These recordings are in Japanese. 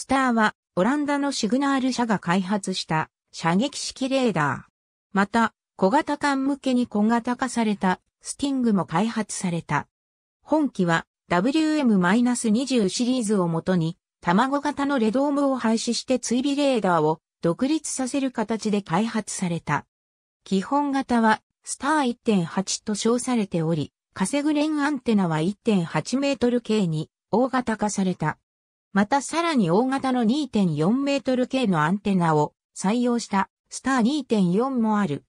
スターは、オランダのシグナール社が開発した射撃式レーダー。また、小型艦向けに小型化されたスティングも開発された。本機は WM-20 シリーズをもとに卵型のレドームを廃止して追尾レーダーを独立させる形で開発された。基本型はスター1.8と称されており、カセグレンアンテナは1.8メートル径に大型化された。またさらに大型の2.4メートル系のアンテナを採用したスター2.4もある。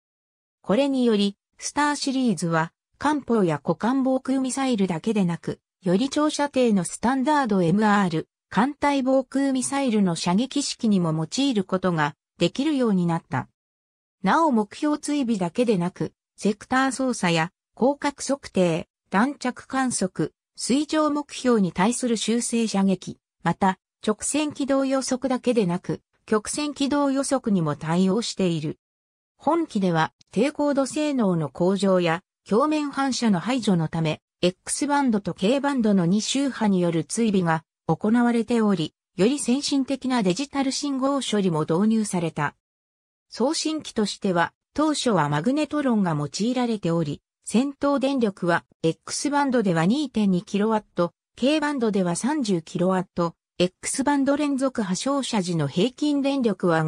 これにより、スターシリーズは、艦砲や股間防空ミサイルだけでなく、より長射程のスタンダード MR、艦隊防空ミサイルの射撃式にも用いることができるようになった。なお目標追尾だけでなく、セクター操作や広角測定、弾着観測、水上目標に対する修正射撃、また、直線軌道予測だけでなく、曲線軌道予測にも対応している。本機では低高度性能の向上や表面反射の排除のため、X バンドと K バンドの2周波による追尾が行われており、より先進的なデジタル信号処理も導入された。送信機としては、当初はマグネトロンが用いられており、先頭電力は X バンドでは 2.2kW、K バンドでは 30kW、X バンド連続波照射時の平均電力は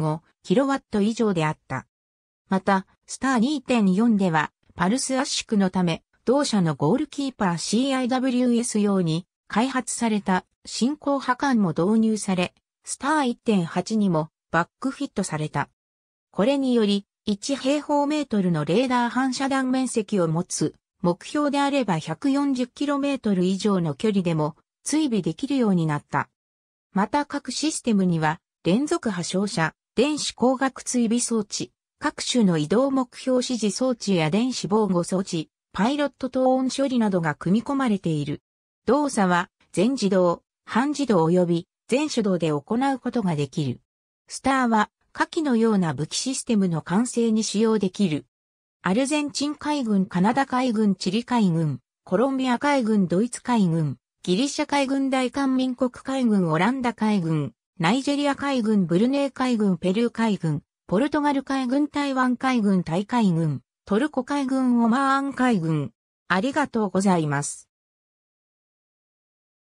5kW 以上であった。また、スター2.4では、パルス圧縮のため、同社のゴールキーパー CIWS 用に開発された進行波綻も導入され、スター1.8にもバックフィットされた。これにより、1平方メートルのレーダー反射弾面積を持つ目標であれば 140km 以上の距離でも追尾できるようになった。また各システムには連続破傷者、電子光学追尾装置、各種の移動目標指示装置や電子防護装置、パイロット等音処理などが組み込まれている。動作は全自動、半自動及び全手動で行うことができる。スターは下記のような武器システムの完成に使用できる。アルゼンチン海軍、カナダ海軍、チリ海軍、コロンビア海軍、ドイツ海軍、ギリシャ海軍大韓民国海軍、オランダ海軍、ナイジェリア海軍、ブルネイ海軍、ペルー海軍、ポルトガル海軍、台湾海軍、タイ海軍、トルコ海軍、オマーン海軍。ありがとうございます。